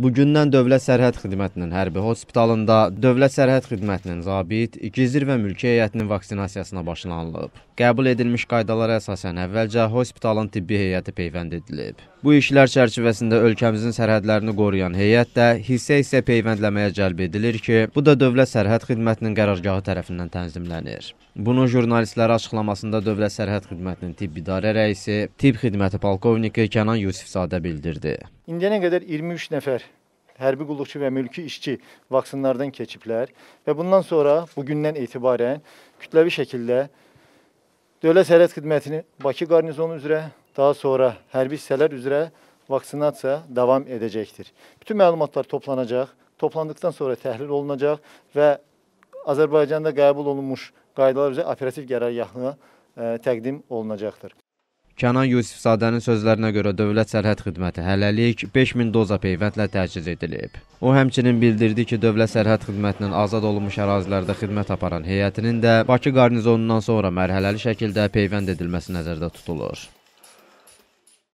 Bugündən Dövlət Sərhəd Xidmətinin hərbi hospitalında Dövlət Sərhəd Xidmətinin zabit, gizir və mülki heyətinin vaksinasiyasına başlanılıb. Qəbul edilmiş qaydalara əsasən əvvəlcə hospitalın tibbi heyəti peyvənd edilib. Bu işlər çərçivəsində ölkəmizin sərhədlərini qoruyan heyət də hissə-hissə peyvəndləməyə cəlb edilir ki, bu da Dövlət Sərhəd Xidmətinin qərargahı tərəfindən tənzimlənir. Bunu jurnalistlərə açıqlamasında Dövlət Sərhəd Xidmətinin tibb idarə rəisi, tibb xidməti polkovniki Kənan Yusifzadə bildirdi. İndiyənə qədər 23 nəfər hərbi qulluqçu və mülki işçi vaksinlardan keçiblər və bundan sonra bugündən etibarən kütləvi şəkildə Dövlət Sərhəd Xidmətini Bakı qarnizonu üzrə, daha sonra hərbi hissələr üzrə vaksinasiya davam edəcəkdir. Bütün məlumatlar toplanacaq, toplandıqdan sonra təhlil olunacaq və Azərbaycanda qəbul olunmuş qaydalar üzrə operativ qərar yaxına e, ə, təqdim olunacaqdır. Kənan Yusifzadənin sözlərinə görə Dövlət Sərhəd Xidməti hələlik 5000 doza peyvəndlə təcil edilib. O həmçinin bildirdi ki, Dövlət Sərhəd Xidmətinin azad olunmuş ərazilərdə xidmət aparan heyətinin də Bakı qarnizonundan sonra mərhələli şəkildə peyvənd edilməsi nəzərdə tutulur.